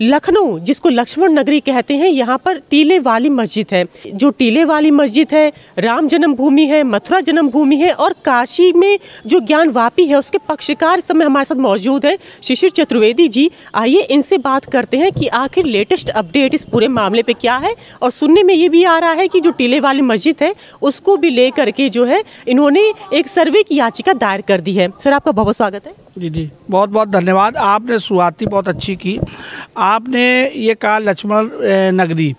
लखनऊ जिसको लक्ष्मण नगरी कहते हैं यहाँ पर टीले वाली मस्जिद है जो टीले वाली मस्जिद है राम जन्मभूमि है मथुरा जन्मभूमि है और काशी में जो ज्ञान वापी है उसके पक्षकार समय हमारे साथ मौजूद है शिशिर चतुर्वेदी जी आइए इनसे बात करते हैं कि आखिर लेटेस्ट अपडेट इस पूरे मामले पे क्या है और सुनने में ये भी आ रहा है कि जो टीले वाली मस्जिद है उसको भी ले करके जो है इन्होंने एक सर्वे की याचिका दायर कर दी है सर आपका बहुत स्वागत है जी जी बहुत बहुत धन्यवाद आपने शुरुआती बहुत अच्छी की आपने ये कहा लक्ष्मण नगरी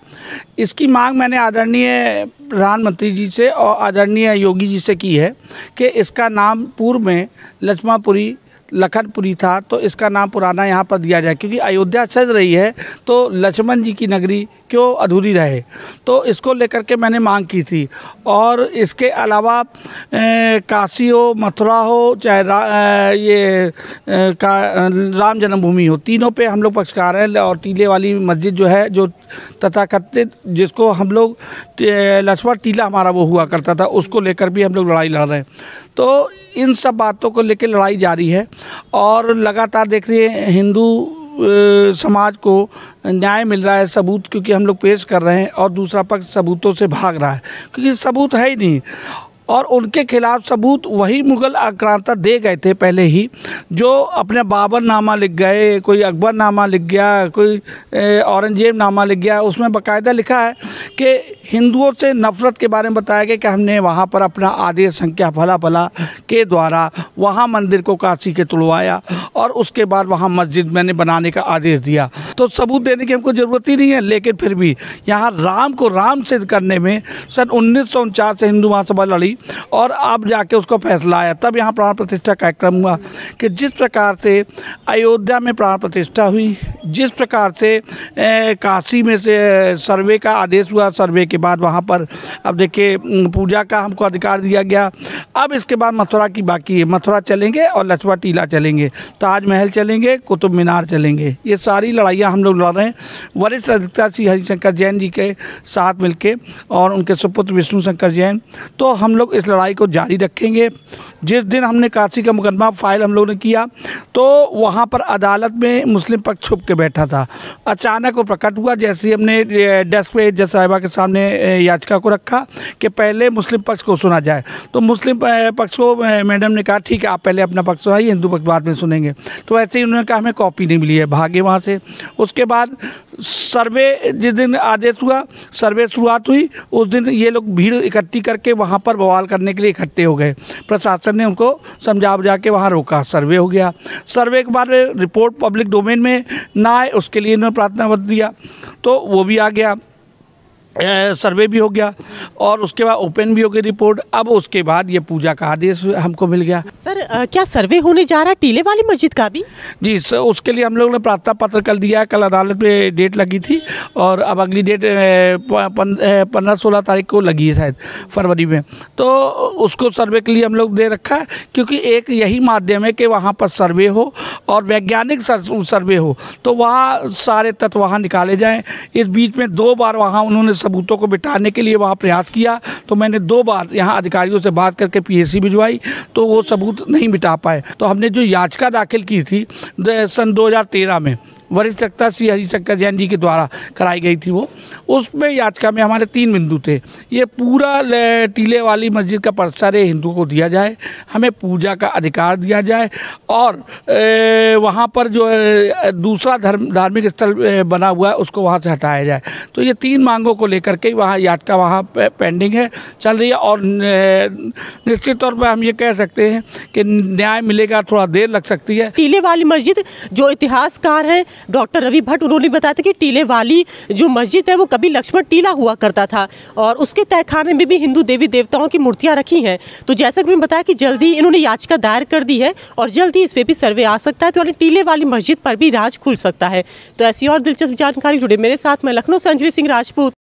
इसकी मांग मैंने आदरणीय प्रधानमंत्री जी से और आदरणीय योगी जी से की है कि इसका नाम पूर्व में लक्ष्मापुरी लखनपुरी था तो इसका नाम पुराना यहाँ पर दिया जाए क्योंकि अयोध्या सज रही है तो लक्ष्मण जी की नगरी क्यों अधूरी रहे तो इसको लेकर के मैंने मांग की थी और इसके अलावा काशी हो मथुरा हो चाहे रा, ए, ये ए, का राम जन्मभूमि हो तीनों पे हम लोग पक्षकार हैं और टीले वाली मस्जिद जो है जो तथाकथित जिसको हम लोग लक्ष्मण टीला हमारा वो हुआ करता था उसको लेकर भी हम लोग लड़ाई लड़ रहे हैं तो इन सब बातों को लेकर लड़ाई जारी है और लगातार देख रही है हिंदू समाज को न्याय मिल रहा है सबूत क्योंकि हम लोग पेश कर रहे हैं और दूसरा पक्ष सबूतों से भाग रहा है क्योंकि सबूत है ही नहीं और उनके खिलाफ सबूत वही मुग़ल आक्रांता दे गए थे पहले ही जो अपने बाबर नामा लिख गए कोई अकबर नामा लिख गया कोई औरंगजेब नामा लिख गया उसमें बाकायदा लिखा है कि हिंदुओं से नफ़रत के बारे में बताया गया कि हमने वहाँ पर अपना आदेश संख्या भला भला के द्वारा वहाँ मंदिर को काशी के तुड़वाया और उसके बाद वहाँ मस्जिद मैंने बनाने का आदेश दिया तो सबूत देने की हमको ज़रूरत ही नहीं है लेकिन फिर भी यहाँ राम को राम सिद्ध करने में सन उन्नीस से हिंदू महासभा लड़ी और अब जाके उसको फैसला आया तब यहाँ प्राण प्रतिष्ठा कार्यक्रम हुआ कि जिस प्रकार से अयोध्या में प्राण प्रतिष्ठा हुई जिस प्रकार से ए, काशी में से सर्वे का आदेश हुआ सर्वे के बाद वहाँ पर अब देखिए पूजा का हमको अधिकार दिया गया अब इसके बाद मथुरा की बाकी है मथुरा चलेंगे और लछवा टीला चलेंगे ताजमहल चलेंगे कुतुब मीनार चलेंगे ये सारी लड़ाइयाँ हम लोग लड़ रहे हैं वरिष्ठ अधिकता श्री हरिशंकर जैन जी के साथ मिलके और उनके सुपुत्र विष्णु शंकर जैन तो हम लोग लोग इस लड़ाई को जारी रखेंगे जिस दिन हमने काशी का मुकदमा फाइल हम लोगों ने किया तो वहाँ पर अदालत में मुस्लिम पक्ष छुप के बैठा था अचानक वो प्रकट हुआ जैसे ही हमने डेस्क पे जज साहिबा के सामने याचिका को रखा कि पहले मुस्लिम पक्ष को सुना जाए तो मुस्लिम पक्ष को मैडम ने कहा ठीक है आप पहले अपना पक्ष सुनाइए हिंदू पक्ष बाद में सुनेंगे तो ऐसे ही उन्होंने कहा हमें कॉपी नहीं मिली है भागे वहाँ से उसके बाद सर्वे जिस दिन आदेश हुआ सर्वे शुरुआत हुई उस दिन ये लोग भीड़ इकट्ठी करके वहाँ पर बवाल सवाल करने के लिए इकट्ठे हो गए प्रशासन ने उनको समझा बुझा के वहाँ रोका सर्वे हो गया सर्वे के बाद रिपोर्ट पब्लिक डोमेन में ना आए उसके लिए इन्होंने प्रार्थना पत्र दिया तो वो भी आ गया सर्वे भी हो गया और उसके बाद ओपन भी हो गई रिपोर्ट अब उसके बाद ये पूजा का आदेश हमको मिल गया सर आ, क्या सर्वे होने जा रहा है टीले वाली मस्जिद का भी जी सर उसके लिए हम लोगों ने प्रार्थना पत्र कल दिया कल अदालत में डेट लगी थी और अब अगली डेट पंद्रह सोलह तारीख को लगी है शायद फरवरी में तो उसको सर्वे के लिए हम लोग दे रखा है क्योंकि एक यही माध्यम है कि वहाँ पर सर्वे हो और वैज्ञानिक सर्वे हो तो वहाँ सारे तत्व वहाँ निकाले जाएँ इस बीच में दो बार वहाँ उन्होंने सबूतों को बिटाने के लिए वहाँ प्रयास किया तो मैंने दो बार यहाँ अधिकारियों से बात करके पीएसी भिजवाई तो वो सबूत नहीं बिठा पाए तो हमने जो याचिका दाखिल की थी सन 2013 में वरिष्ठ वक्ता श्री हरिशंकर जैन जी के द्वारा कराई गई थी वो उसमें याचिका में हमारे तीन बिंदु थे ये पूरा टीले वाली मस्जिद का परसारे हिंदुओं को दिया जाए हमें पूजा का अधिकार दिया जाए और वहाँ पर जो दूसरा धर्म धार्मिक स्थल बना हुआ है उसको वहाँ से हटाया जाए तो ये तीन मांगों को लेकर के वहाँ याचिका वहाँ पेंडिंग है चल रही है और निश्चित तौर पर हम ये कह सकते हैं कि न्याय मिलेगा थोड़ा देर लग सकती है टीले वाली मस्जिद जो इतिहासकार हैं डॉक्टर रवि भट्ट उन्होंने बताया था कि टीले वाली जो मस्जिद है वो कभी लक्ष्मण टीला हुआ करता था और उसके तहखाने में भी हिंदू देवी देवताओं की मूर्तियाँ रखी हैं तो जैसा कि उन्होंने बताया कि जल्द ही इन्होंने याचिका दायर कर दी है और जल्द ही इस पर भी सर्वे आ सकता है तो टीले वाली मस्जिद पर भी राज खुल सकता है तो ऐसी और दिलचस्प जानकारी जुड़े मेरे साथ मैं लखनऊ से अंजलि सिंह राजपूत